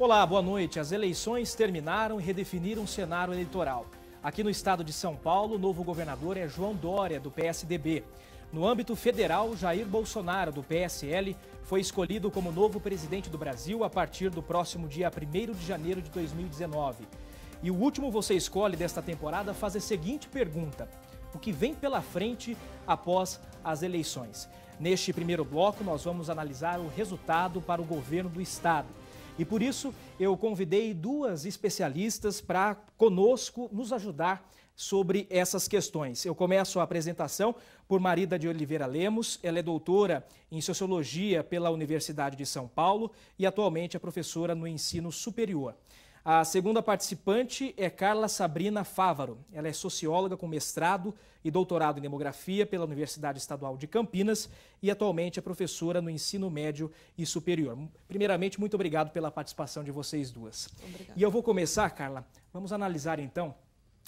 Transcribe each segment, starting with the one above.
Olá, boa noite. As eleições terminaram e redefiniram o cenário eleitoral. Aqui no estado de São Paulo, o novo governador é João Dória, do PSDB. No âmbito federal, Jair Bolsonaro, do PSL, foi escolhido como novo presidente do Brasil a partir do próximo dia 1 de janeiro de 2019. E o último Você Escolhe desta temporada faz a seguinte pergunta: O que vem pela frente após as eleições? Neste primeiro bloco, nós vamos analisar o resultado para o governo do estado. E por isso eu convidei duas especialistas para conosco nos ajudar sobre essas questões. Eu começo a apresentação por Marida de Oliveira Lemos. Ela é doutora em Sociologia pela Universidade de São Paulo e atualmente é professora no ensino superior. A segunda participante é Carla Sabrina Fávaro. Ela é socióloga com mestrado e doutorado em demografia pela Universidade Estadual de Campinas e atualmente é professora no ensino médio e superior. Primeiramente, muito obrigado pela participação de vocês duas. Obrigada. E eu vou começar, Carla. Vamos analisar então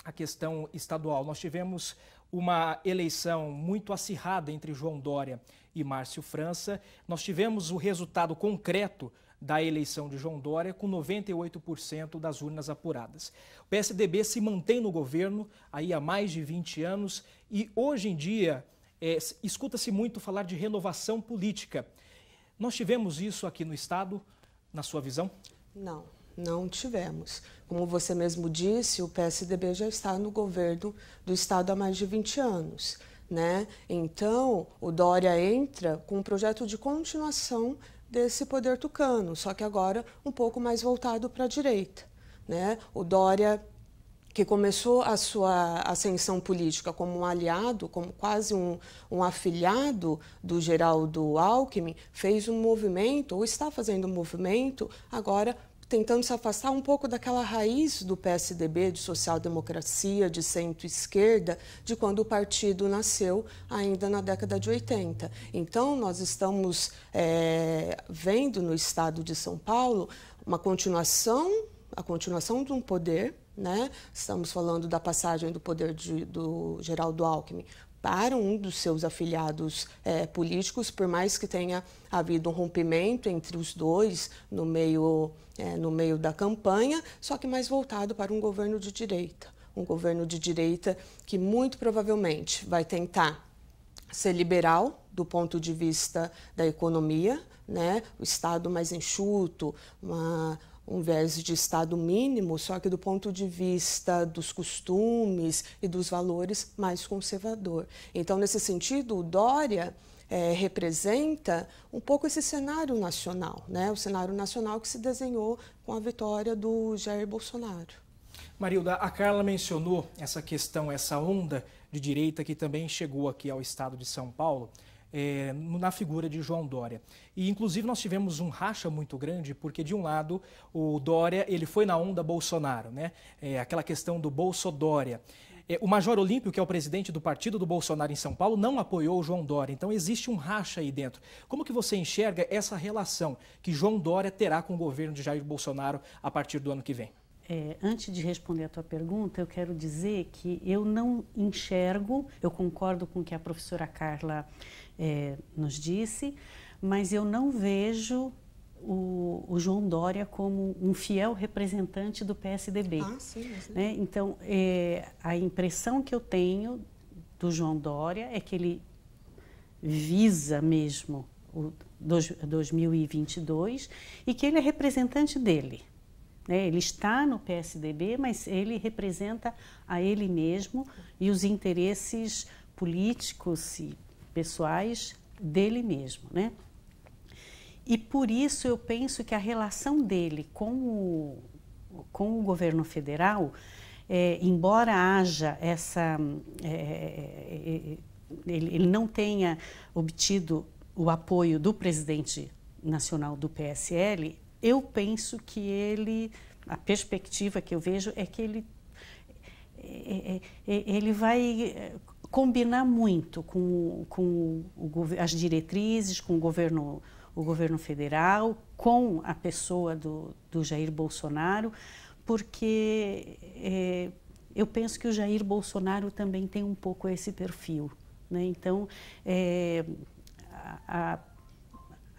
a questão estadual. Nós tivemos uma eleição muito acirrada entre João Dória e Márcio França. Nós tivemos o resultado concreto da eleição de João Dória, com 98% das urnas apuradas. O PSDB se mantém no governo aí há mais de 20 anos e hoje em dia é, escuta-se muito falar de renovação política. Nós tivemos isso aqui no Estado, na sua visão? Não, não tivemos. Como você mesmo disse, o PSDB já está no governo do Estado há mais de 20 anos. Né? Então, o Dória entra com um projeto de continuação desse poder tucano, só que agora um pouco mais voltado para a direita. Né? O Dória, que começou a sua ascensão política como um aliado, como quase um, um afilhado do Geraldo Alckmin, fez um movimento, ou está fazendo um movimento agora tentando se afastar um pouco daquela raiz do PSDB, de social-democracia, de centro-esquerda, de quando o partido nasceu ainda na década de 80. Então, nós estamos é, vendo no estado de São Paulo uma continuação, a continuação de um poder né? Estamos falando da passagem do poder de, do Geraldo Alckmin para um dos seus afiliados é, políticos, por mais que tenha havido um rompimento entre os dois no meio, é, no meio da campanha, só que mais voltado para um governo de direita. Um governo de direita que muito provavelmente vai tentar ser liberal do ponto de vista da economia, né? o Estado mais enxuto, uma um viés de Estado mínimo, só que do ponto de vista dos costumes e dos valores mais conservador. Então, nesse sentido, o Dória é, representa um pouco esse cenário nacional, né? o cenário nacional que se desenhou com a vitória do Jair Bolsonaro. Marilda, a Carla mencionou essa questão, essa onda de direita que também chegou aqui ao estado de São Paulo é, na figura de João Dória. E, inclusive, nós tivemos um racha muito grande, porque, de um lado, o Dória ele foi na onda Bolsonaro, né? É, aquela questão do Bolsodória. É, o Major Olímpio, que é o presidente do partido do Bolsonaro em São Paulo, não apoiou o João Dória. Então, existe um racha aí dentro. Como que você enxerga essa relação que João Dória terá com o governo de Jair Bolsonaro a partir do ano que vem? É, antes de responder a tua pergunta, eu quero dizer que eu não enxergo, eu concordo com o que a professora Carla é, nos disse, mas eu não vejo o, o, João Dória como um fiel representante do PSDB. Ah, sim, sim. Né? Então, é, a impressão que eu tenho do João Dória é que ele visa mesmo o dois, 2022 e que ele é representante dele. Né? Ele está no PSDB, mas ele representa a ele mesmo e os interesses políticos e pessoais dele mesmo. Né? E por isso eu penso que a relação dele com o, com o governo federal, é, embora haja essa. É, é, é ele, ele não tenha obtido o apoio do presidente nacional do PSL, eu penso que ele, a perspectiva que eu vejo é que ele, é, é, é, ele vai eh, combinar muito com, com o, as diretrizes, com o governo, o governo federal, com a pessoa do, do Jair Bolsonaro, porque é, eu penso que o Jair Bolsonaro também tem um pouco esse perfil. Né? Então, é, a, a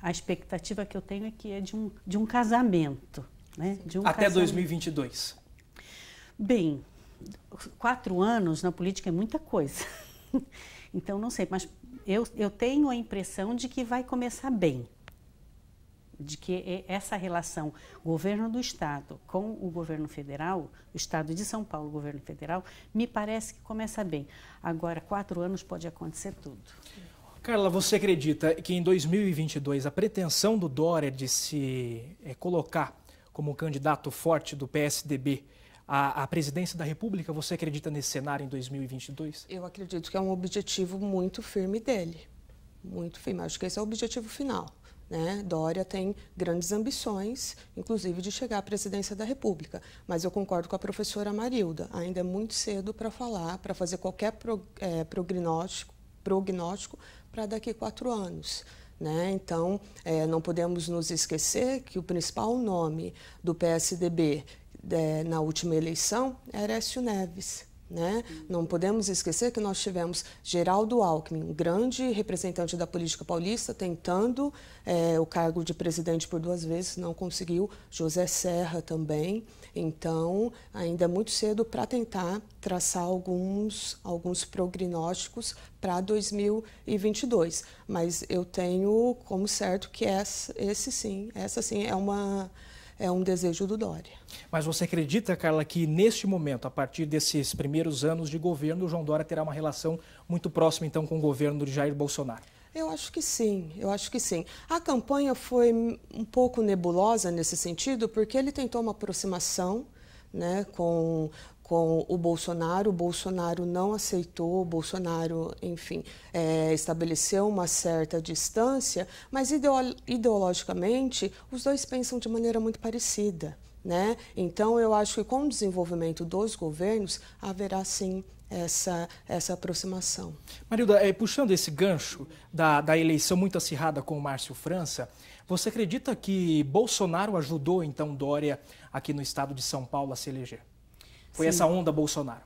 a expectativa que eu tenho é que é de um, de um casamento. Né? De um Até casamento. 2022? Bem, quatro anos na política é muita coisa. então, não sei, mas eu, eu tenho a impressão de que vai começar bem. De que essa relação governo do Estado com o governo federal, o Estado de São Paulo, governo federal, me parece que começa bem. Agora, quatro anos pode acontecer tudo. Carla, você acredita que em 2022 a pretensão do Dória de se é, colocar como candidato forte do PSDB à, à, presidência da República, você acredita nesse cenário em 2022? Eu acredito que é um objetivo muito firme dele. Muito firme. Acho que esse é o objetivo final. Né? Dória tem grandes ambições, inclusive de chegar à presidência da República. Mas eu concordo com a professora Marilda. Ainda é muito cedo para falar, para fazer qualquer pro, é, prognóstico, prognóstico para daqui quatro anos. Né? Então, é, não podemos nos esquecer que o principal nome do PSDB é, na última eleição era Écio Neves. Né? Não podemos esquecer que nós tivemos Geraldo Alckmin, um grande representante da política paulista, tentando é, o cargo de presidente por duas vezes, não conseguiu. José Serra também. Então, ainda é muito cedo para tentar traçar alguns, alguns prognósticos para 2022. Mas eu tenho como certo que essa, esse sim, essa sim é uma é um desejo do Dória. Mas você acredita, Carla, que neste momento, a partir desses primeiros anos de governo, o João Dória terá uma relação muito próxima, então, com o governo de Jair Bolsonaro? Eu acho que sim, eu acho que sim. A campanha foi um pouco nebulosa nesse sentido, porque ele tentou uma aproximação né, com com o Bolsonaro. O Bolsonaro não aceitou, o Bolsonaro, enfim, é, estabeleceu uma certa distância, mas ideologicamente os dois pensam de maneira muito parecida. Né? Então, eu acho que com o desenvolvimento dos governos haverá sim essa, essa aproximação. Marilda, é, puxando esse gancho da, da eleição muito acirrada com o Márcio França, você acredita que Bolsonaro ajudou então Dória aqui no estado de São Paulo a se eleger? Foi Sim. essa onda Bolsonaro?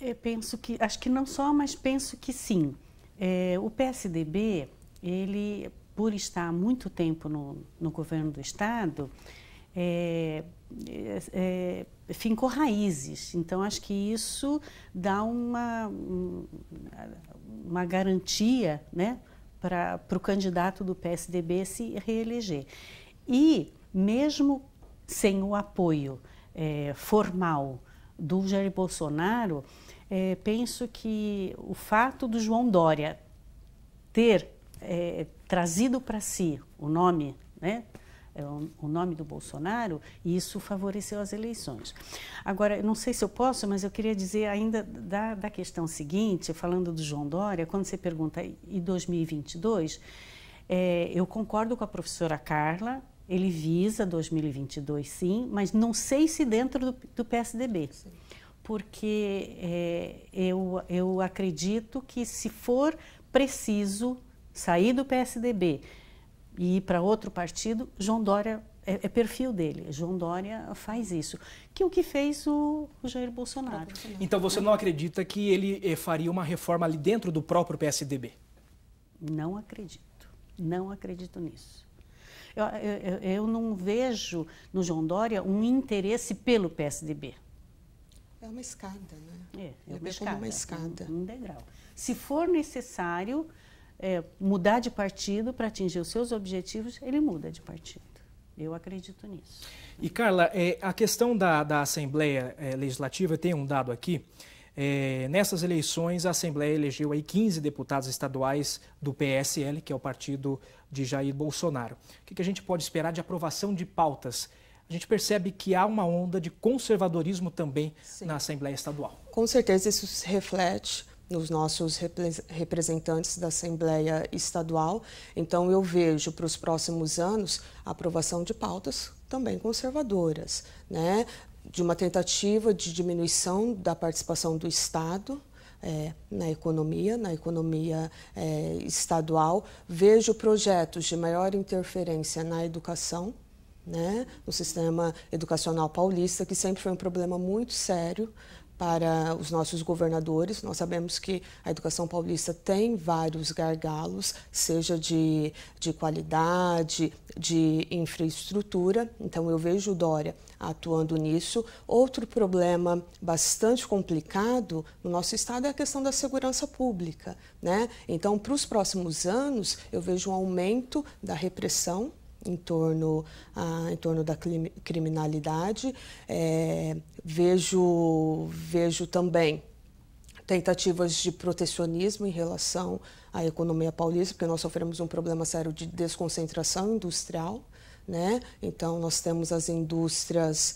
Eu penso que, acho que não só, mas penso que sim. É, o PSDB, ele, por estar há muito tempo no, no governo do Estado, é, é, é fincou raízes. Então, acho que isso dá uma, uma garantia né, para o candidato do PSDB se reeleger. E, mesmo sem o apoio é, formal do Jair Bolsonaro, é, penso que o fato do João Dória ter é, trazido para si o nome, né, é, o nome do Bolsonaro, e isso favoreceu as eleições. Agora, não sei se eu posso, mas eu queria dizer ainda da, da questão seguinte, falando do João Dória, quando você pergunta e 2022, é, eu concordo com a professora Carla ele visa 2022, sim, mas não sei se dentro do, do PSDB. Sim. Porque é, eu, eu acredito que se for preciso sair do PSDB e ir para outro partido, João Dória é, é, perfil dele. João Dória faz isso, que é o que fez o, o Jair Bolsonaro. Ah, tá. Então você não acredita que ele eh, faria uma reforma ali dentro do próprio PSDB? Não acredito. Não acredito nisso. Eu, eu, eu não vejo no João Dória um interesse pelo PSDB. É uma escada, né? É, é uma, escada, uma escada. Um, um degrau. Se for necessário é, mudar de partido para atingir os seus objetivos, ele muda de partido. Eu acredito nisso. E, Carla, é, a questão da, da Assembleia é, Legislativa, tem um dado aqui. É, nessas eleições, a Assembleia elegeu aí 15 deputados estaduais do PSL, que é o partido de Jair Bolsonaro. O que, que a gente pode esperar de aprovação de pautas? A gente percebe que há uma onda de conservadorismo também Sim. na Assembleia Estadual. Com certeza isso se reflete nos nossos representantes da Assembleia Estadual. Então, eu vejo para os próximos anos a aprovação de pautas também conservadoras, né? de uma tentativa de diminuição da participação do Estado é, na economia, na economia é, estadual. Vejo projetos de maior interferência na educação, né, no sistema educacional paulista, que sempre foi um problema muito sério para os nossos governadores. Nós sabemos que a educação paulista tem vários gargalos, seja de, de qualidade, de infraestrutura. Então, eu vejo o Dória atuando nisso. Outro problema bastante complicado no nosso estado é a questão da segurança pública. Né? Então, para os próximos anos, eu vejo um aumento da repressão em torno, ah, em torno da criminalidade. É, vejo, vejo também tentativas de protecionismo em relação à economia paulista, porque nós sofremos um problema sério de desconcentração industrial. Né? Então, nós temos as indústrias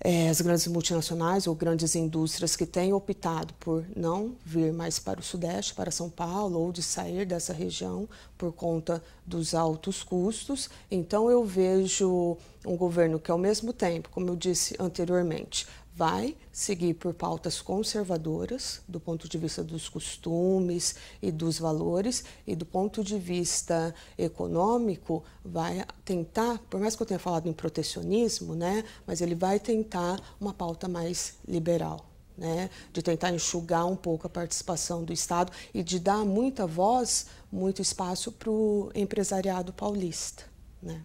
é, as grandes multinacionais ou grandes indústrias que têm optado por não vir mais para o Sudeste, para São Paulo, ou de sair dessa região por conta dos altos custos. Então, eu vejo um governo que, ao mesmo tempo, como eu disse anteriormente, vai seguir por pautas conservadoras, do ponto de vista dos costumes e dos valores, e do ponto de vista econômico, vai tentar, por mais que eu tenha falado em protecionismo, né, mas ele vai tentar uma pauta mais liberal. Né, de tentar enxugar um pouco a participação do Estado e de dar muita voz, muito espaço para o empresariado paulista. Né?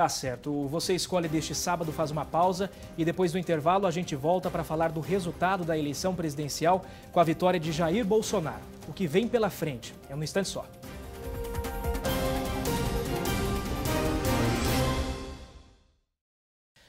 Tá certo. Você escolhe deste sábado, faz uma pausa e depois do intervalo a gente volta para falar do resultado da eleição presidencial com a vitória de Jair Bolsonaro. O que vem pela frente. É um instante só.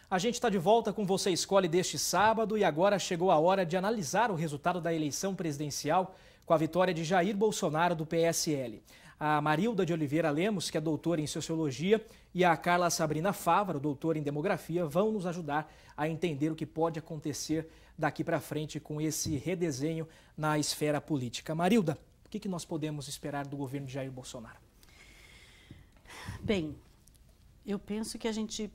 A gente está de volta com Você Escolhe deste sábado e agora chegou a hora de analisar o resultado da eleição presidencial com a vitória de Jair Bolsonaro do PSL a Marilda de Oliveira Lemos, que é doutora em Sociologia, e a Carla Sabrina Fávaro, doutora em Demografia, vão nos ajudar a entender o que pode acontecer daqui para frente com esse redesenho na esfera política. Marilda, o que, que nós podemos esperar do governo de Jair Bolsonaro? Bem, eu penso que a gente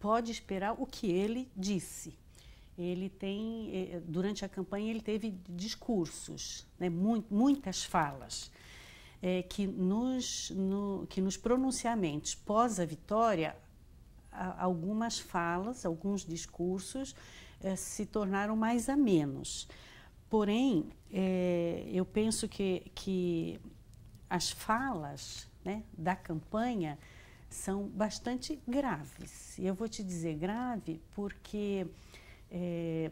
pode esperar o que ele disse. Ele tem, eh, durante a campanha, ele teve discursos, né, muitas falas é que nos, no, que nos pronunciamentos pós a vitória, algumas falas, alguns discursos é, se tornaram mais amenos. Porém, é, eu penso que, que as falas né, da campanha são bastante graves. E eu vou te dizer grave porque é,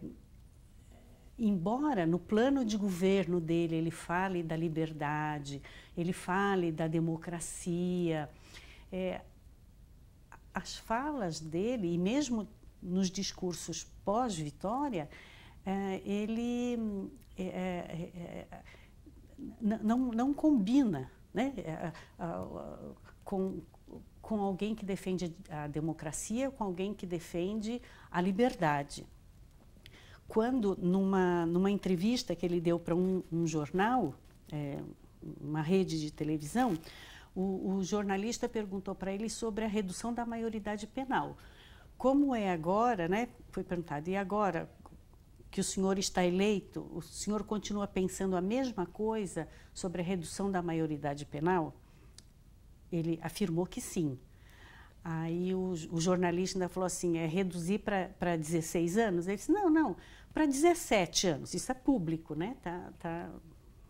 Embora no plano de governo dele ele fale da liberdade, ele fale da democracia, é, as falas dele, e mesmo nos discursos pós-vitória, é, ele é, é, é, é não, não combina né, com, com alguém que defende a democracia, com alguém que defende a liberdade quando numa, numa entrevista que ele deu para um, um, jornal, é, uma rede de televisão, o, o jornalista perguntou para ele sobre a redução da maioridade penal. Como é agora, né? Foi perguntado, e agora que o senhor está eleito, o senhor continua pensando a mesma coisa sobre a redução da maioridade penal? Ele afirmou que sim. Aí o, o jornalista ainda falou assim, é reduzir para 16 anos? Ele disse, não, não, para 17 anos. Isso é público, né? Tá, tá,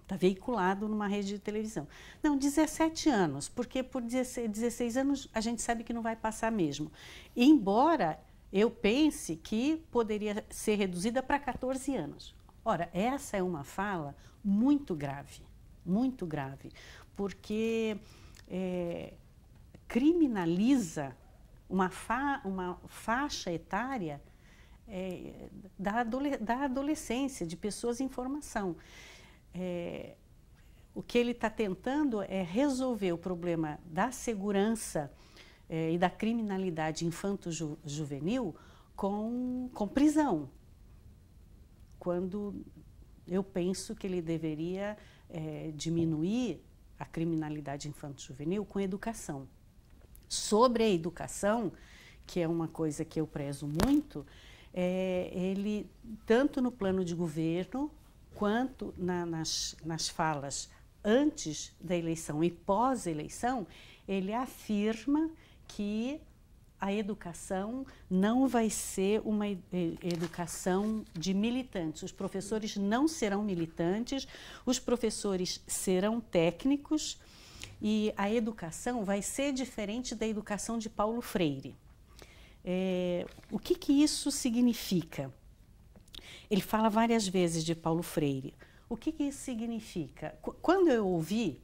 tá veiculado numa rede de televisão. Não, 17 anos, porque por 16, 16 anos a gente sabe que não vai passar mesmo. Embora eu pense que poderia ser reduzida para 14 anos. Ora, essa é uma fala muito grave, muito grave, porque... É, criminaliza uma, fa uma faixa etária é, da, adole da, adolescência, de pessoas em formação. É, o que ele está tentando é resolver o problema da segurança é, e da criminalidade infanto-juvenil -ju com, com prisão. Quando eu penso que ele deveria é, diminuir a criminalidade infanto-juvenil com educação sobre a educação, que é uma coisa que eu prezo muito, é, ele, tanto no plano de governo, quanto na, nas, nas falas antes da eleição e pós-eleição, ele afirma que a educação não vai ser uma educação de militantes. Os professores não serão militantes, os professores serão técnicos e a educação vai ser diferente da educação de Paulo Freire. É, o que, que isso significa? Ele fala várias vezes de Paulo Freire. O que, que isso significa? quando eu ouvi,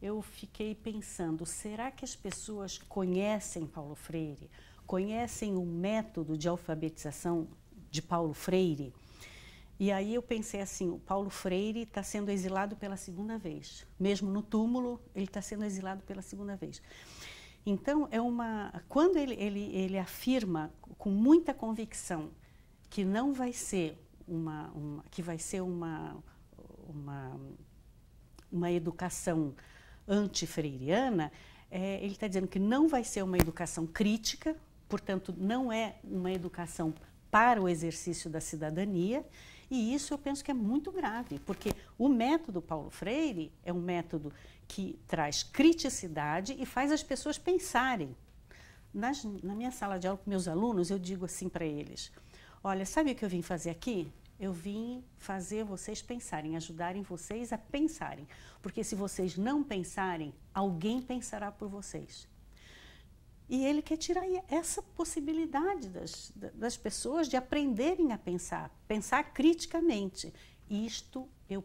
eu fiquei pensando: será que as pessoas conhecem Paulo Freire? Conhecem o método de alfabetização de Paulo Freire? E aí eu pensei assim, o Paulo Freire está sendo exilado pela segunda vez. Mesmo no túmulo, ele está sendo exilado pela segunda vez. Então, é uma, quando ele, ele, ele afirma com muita convicção que não vai ser uma, uma que vai ser uma, uma, uma educação antifreiriana, é, ele está dizendo que não vai ser uma educação crítica, portanto, não é uma educação para o exercício da cidadania, e isso eu penso que é muito grave, porque o método Paulo Freire é um método que traz criticidade e faz as pessoas pensarem. Nas, na minha sala de aula com meus alunos, eu digo assim para eles: Olha, sabe o que eu vim fazer aqui? Eu vim fazer vocês pensarem, ajudarem vocês a pensarem. Porque se vocês não pensarem, alguém pensará por vocês. E ele quer tirar essa possibilidade das, das pessoas de aprenderem a pensar, pensar criticamente. Isto eu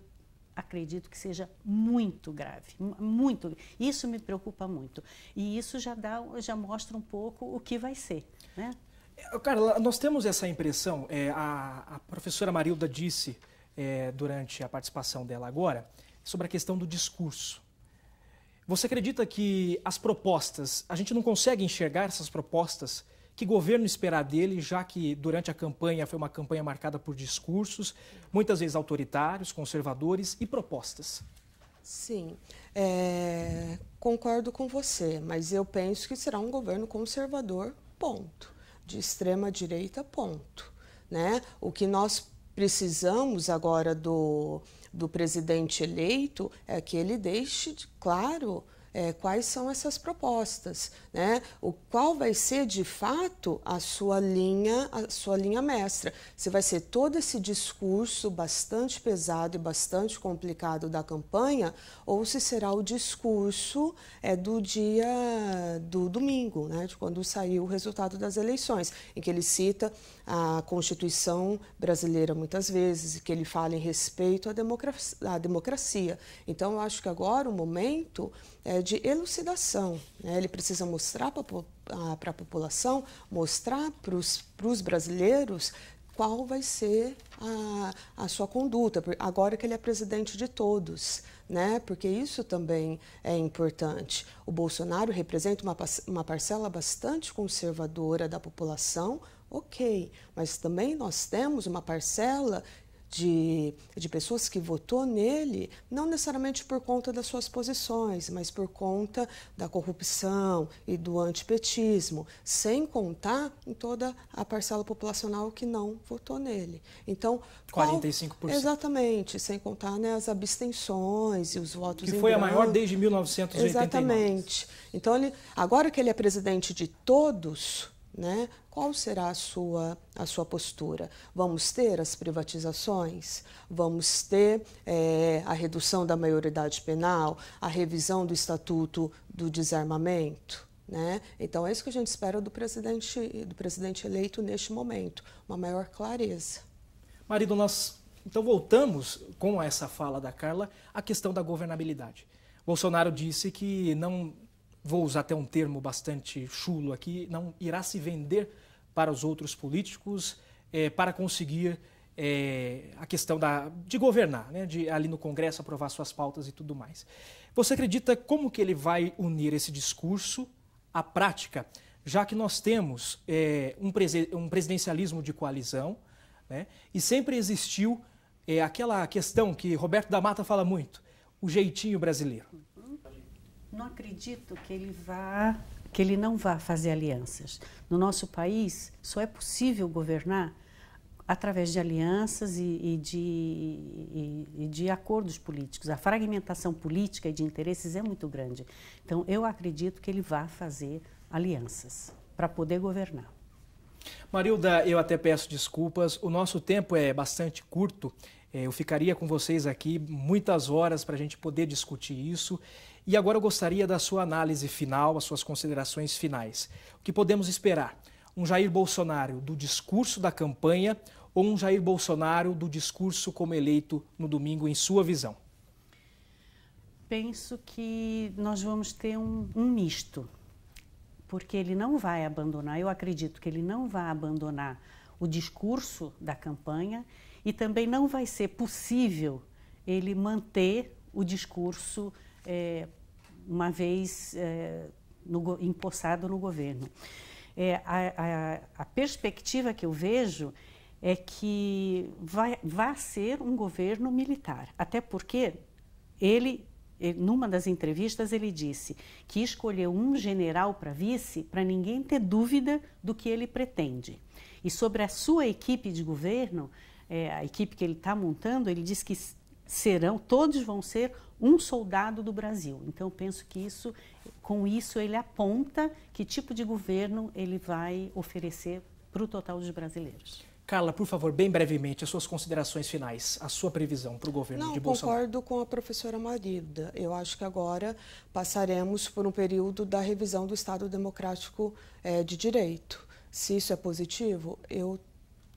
acredito que seja muito grave, muito. Isso me preocupa muito. E isso já dá, já mostra um pouco o que vai ser, né? É, Carla, nós temos essa impressão. É, a, a, professora Marilda disse é, durante a participação dela agora sobre a questão do discurso. Você acredita que as propostas, a gente não consegue enxergar essas propostas? Que governo esperar dele, já que durante a campanha foi uma campanha marcada por discursos, muitas vezes autoritários, conservadores e propostas? Sim, é, concordo com você, mas eu penso que será um governo conservador, ponto. De extrema direita, ponto. Né? O que nós precisamos agora do, do presidente eleito é que ele deixe claro é, quais são essas propostas, né? O qual vai ser de fato a sua linha, a sua linha mestra? Se vai ser todo esse discurso bastante pesado e bastante complicado da campanha, ou se será o discurso é, do dia do domingo, né? De quando saiu o resultado das eleições, em que ele cita a Constituição brasileira muitas vezes, e que ele fala em respeito à democracia. À democracia. Então, eu acho que agora o momento é, de elucidação. Né? Ele precisa mostrar para a população, mostrar para os brasileiros qual vai ser a, a, sua conduta, agora que ele é presidente de todos, né? Porque isso também é importante. O Bolsonaro representa uma, uma parcela bastante conservadora da população, ok, mas também nós temos uma parcela de, de pessoas que votou nele, não necessariamente por conta das suas posições, mas por conta da corrupção e do antipetismo, sem contar em toda a parcela populacional que não votou nele. Então, 45%. Qual, exatamente, sem contar né, as abstenções e os votos que Que foi branco. a maior desde 1989. Exatamente. Então, ele, agora que ele é presidente de todos, né? Qual será a sua, a sua postura? Vamos ter as privatizações? Vamos ter é, a redução da maioridade penal? A revisão do Estatuto do Desarmamento? Né? Então, é isso que a gente espera do presidente, do presidente eleito neste momento, uma maior clareza. Marido, nós então voltamos com essa fala da Carla à questão da governabilidade. Bolsonaro disse que não vou usar até um termo bastante chulo aqui, não irá se vender para os outros políticos é, para conseguir é, a questão da, de governar, né, de ali no Congresso aprovar suas pautas e tudo mais. Você acredita como que ele vai unir esse discurso à prática, já que nós temos é, um, um, presidencialismo de coalizão né, e sempre existiu é, aquela questão que Roberto da Mata fala muito, o jeitinho brasileiro não acredito que ele vá, que ele não vá fazer alianças. No nosso país, só é possível governar através de alianças e, e, de, e, e, de, acordos políticos. A fragmentação política e de interesses é muito grande. Então, eu acredito que ele vá fazer alianças para poder governar. Marilda, eu até peço desculpas. O nosso tempo é bastante curto. É, eu ficaria com vocês aqui muitas horas para a gente poder discutir isso. E agora eu gostaria da sua análise final, as suas considerações finais. O que podemos esperar? Um Jair Bolsonaro do discurso da campanha ou um Jair Bolsonaro do discurso como eleito no domingo, em sua visão? Penso que nós vamos ter um, um misto, porque ele não vai abandonar, eu acredito que ele não vai abandonar o discurso da campanha e também não vai ser possível ele manter o discurso é, uma vez é, no, empossado no governo. É, a, a, a, perspectiva que eu vejo é que vai, vai ser um governo militar, até porque ele numa das entrevistas ele disse que escolheu um general para vice para ninguém ter dúvida do que ele pretende. E sobre a sua equipe de governo, é, a equipe que ele está montando, ele diz que serão, todos vão ser um soldado do Brasil. Então penso que isso, com isso ele aponta que tipo de governo ele vai oferecer para o total dos brasileiros. Carla, por favor, bem brevemente, as suas considerações finais, a sua previsão para o governo Não, de Bolsonaro. Não, concordo com a professora Marida. Eu acho que agora passaremos por um período da revisão do Estado Democrático é, de Direito. Se isso é positivo, eu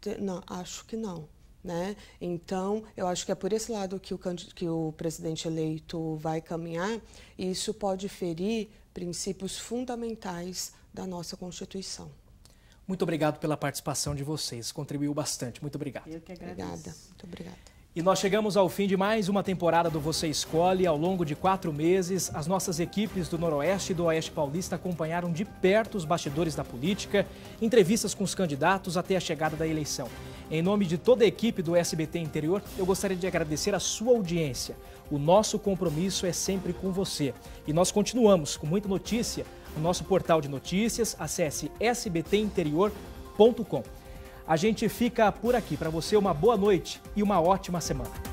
te... não, acho que não. Né? Então, eu acho que é por esse lado que o, que o presidente eleito vai caminhar, e isso pode ferir princípios fundamentais da nossa Constituição. Muito obrigado pela participação de vocês, contribuiu bastante. Muito obrigado. Eu que agradeço. Obrigada, muito obrigada. E nós chegamos ao fim de mais uma temporada do Você Escolhe. Ao longo de quatro meses, as nossas equipes do Noroeste e do Oeste Paulista acompanharam de perto os bastidores da política, entrevistas com os candidatos até a chegada da eleição. Em nome de toda a equipe do SBT Interior, eu gostaria de agradecer a sua audiência. O nosso compromisso é sempre com você. E nós continuamos com muita notícia no nosso portal de notícias. Acesse sbtinterior.com. A gente fica por aqui. Para você, uma boa noite e uma ótima semana.